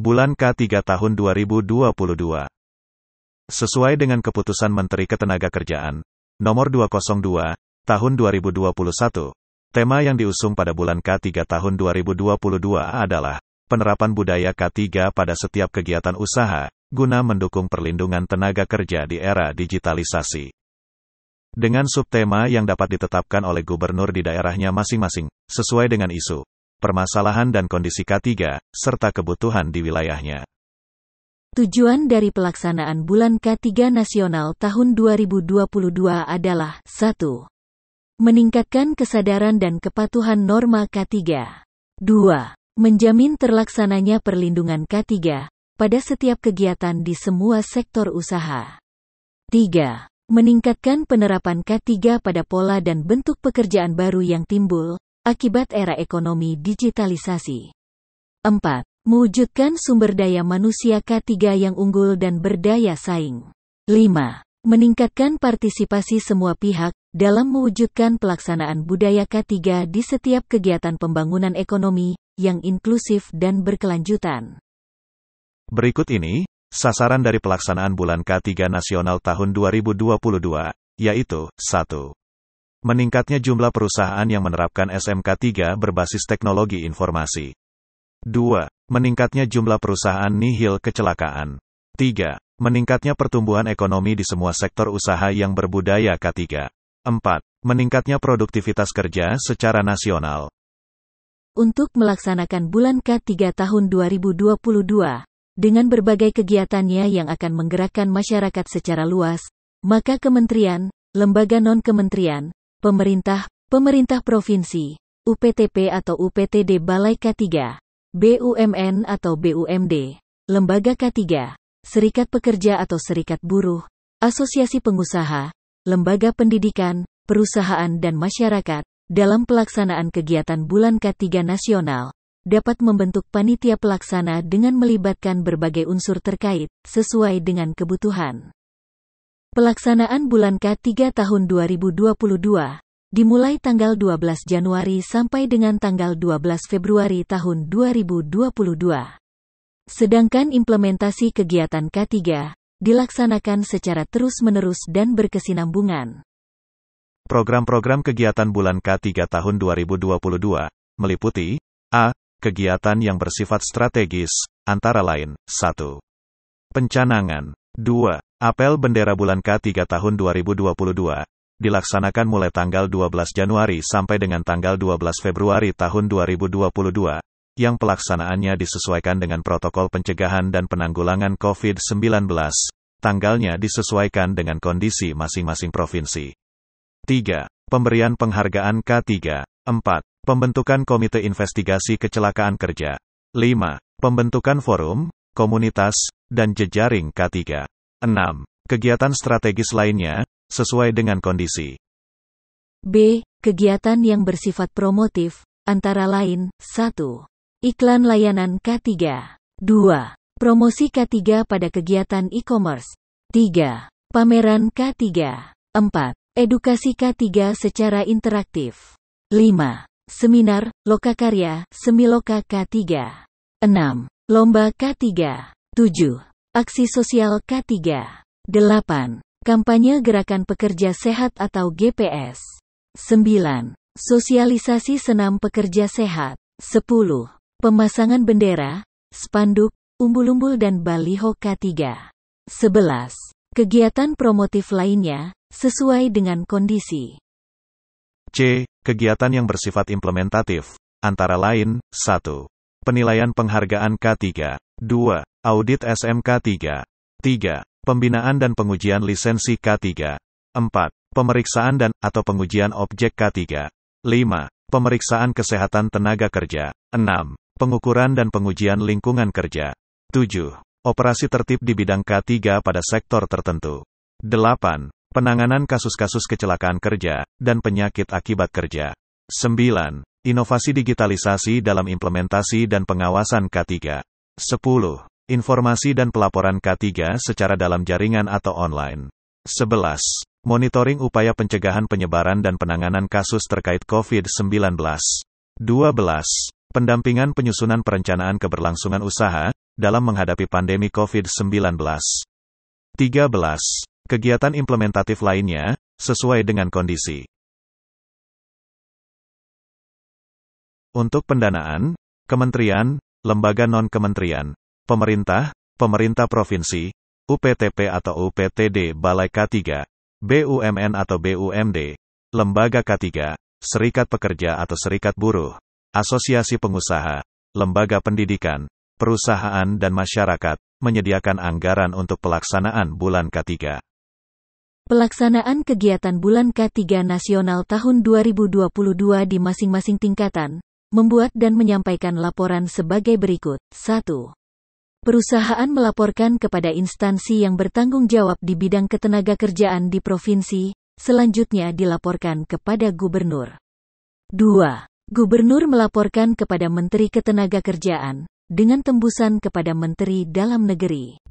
bulan K3 tahun 2022. Sesuai dengan keputusan Menteri Ketenagakerjaan, nomor 202, tahun 2021, tema yang diusung pada bulan K3 tahun 2022 adalah penerapan budaya K3 pada setiap kegiatan usaha, guna mendukung perlindungan tenaga kerja di era digitalisasi. Dengan subtema yang dapat ditetapkan oleh gubernur di daerahnya masing-masing, sesuai dengan isu, permasalahan dan kondisi K3, serta kebutuhan di wilayahnya. Tujuan dari pelaksanaan Bulan K3 Nasional tahun 2022 adalah 1. Meningkatkan kesadaran dan kepatuhan norma K3. 2. Menjamin terlaksananya perlindungan K3 pada setiap kegiatan di semua sektor usaha. 3. Meningkatkan penerapan K3 pada pola dan bentuk pekerjaan baru yang timbul, akibat era ekonomi digitalisasi. 4. Mewujudkan sumber daya manusia K3 yang unggul dan berdaya saing. 5. Meningkatkan partisipasi semua pihak dalam mewujudkan pelaksanaan budaya K3 di setiap kegiatan pembangunan ekonomi yang inklusif dan berkelanjutan. Berikut ini, sasaran dari pelaksanaan bulan K3 nasional tahun 2022, yaitu 1. Meningkatnya jumlah perusahaan yang menerapkan SMK 3 berbasis teknologi informasi. 2. Meningkatnya jumlah perusahaan nihil kecelakaan. 3. Meningkatnya pertumbuhan ekonomi di semua sektor usaha yang berbudaya K3. 4. Meningkatnya produktivitas kerja secara nasional. Untuk melaksanakan bulan K3 tahun 2022, dengan berbagai kegiatannya yang akan menggerakkan masyarakat secara luas, maka kementerian, lembaga non-kementerian, Pemerintah, Pemerintah Provinsi, UPTP atau UPTD Balai K3, BUMN atau BUMD, Lembaga K3, Serikat Pekerja atau Serikat Buruh, Asosiasi Pengusaha, Lembaga Pendidikan, Perusahaan dan Masyarakat, dalam pelaksanaan kegiatan Bulan K3 Nasional, dapat membentuk panitia pelaksana dengan melibatkan berbagai unsur terkait, sesuai dengan kebutuhan. Pelaksanaan bulan K3 tahun 2022 dimulai tanggal 12 Januari sampai dengan tanggal 12 Februari tahun 2022. Sedangkan implementasi kegiatan K3 dilaksanakan secara terus-menerus dan berkesinambungan. Program-program kegiatan bulan K3 tahun 2022 meliputi A. Kegiatan yang bersifat strategis, antara lain 1. Pencanangan 2. Apel Bendera Bulan K3 tahun 2022 dilaksanakan mulai tanggal 12 Januari sampai dengan tanggal 12 Februari tahun 2022 yang pelaksanaannya disesuaikan dengan protokol pencegahan dan penanggulangan COVID-19. Tanggalnya disesuaikan dengan kondisi masing-masing provinsi. 3. Pemberian penghargaan K3. 4. Pembentukan Komite Investigasi Kecelakaan Kerja. 5. Pembentukan Forum, komunitas, dan jejaring K3. 6. Kegiatan strategis lainnya, sesuai dengan kondisi. B. Kegiatan yang bersifat promotif, antara lain, 1. Iklan layanan K3. 2. Promosi K3 pada kegiatan e-commerce. 3. Pameran K3. 4. Edukasi K3 secara interaktif. 5. Seminar, lokakarya, semiloka K3. 6. Lomba K3. 7. Aksi sosial K3. 8. Kampanye Gerakan Pekerja Sehat atau GPS. 9. Sosialisasi Senam Pekerja Sehat. 10. Pemasangan bendera, spanduk, umbul-umbul dan baliho K3. 11. Kegiatan promotif lainnya, sesuai dengan kondisi. C. Kegiatan yang bersifat implementatif, antara lain, 1. Penilaian penghargaan K3. 2. Audit SMK 3. 3. Pembinaan dan pengujian lisensi K3. 4. Pemeriksaan dan atau pengujian objek K3. 5. Pemeriksaan kesehatan tenaga kerja. 6. Pengukuran dan pengujian lingkungan kerja. 7. Operasi tertib di bidang K3 pada sektor tertentu. 8. Penanganan kasus-kasus kecelakaan kerja dan penyakit akibat kerja. 9. Inovasi digitalisasi dalam implementasi dan pengawasan K3. 10. Informasi dan pelaporan K3 secara dalam jaringan atau online. 11. Monitoring upaya pencegahan penyebaran dan penanganan kasus terkait COVID-19. 12. Pendampingan penyusunan perencanaan keberlangsungan usaha dalam menghadapi pandemi COVID-19. 13. Kegiatan implementatif lainnya sesuai dengan kondisi. Untuk pendanaan, kementerian, lembaga non-kementerian, pemerintah, pemerintah provinsi, UPTP atau UPTD Balai K3, BUMN atau BUMD, lembaga K3, serikat pekerja atau serikat buruh, asosiasi pengusaha, lembaga pendidikan, perusahaan dan masyarakat, menyediakan anggaran untuk pelaksanaan bulan K3. Pelaksanaan kegiatan bulan K3 nasional tahun 2022 di masing-masing tingkatan membuat dan menyampaikan laporan sebagai berikut. 1. Perusahaan melaporkan kepada instansi yang bertanggung jawab di bidang ketenaga kerjaan di provinsi, selanjutnya dilaporkan kepada gubernur. 2. Gubernur melaporkan kepada Menteri ketenaga kerjaan dengan tembusan kepada Menteri Dalam Negeri.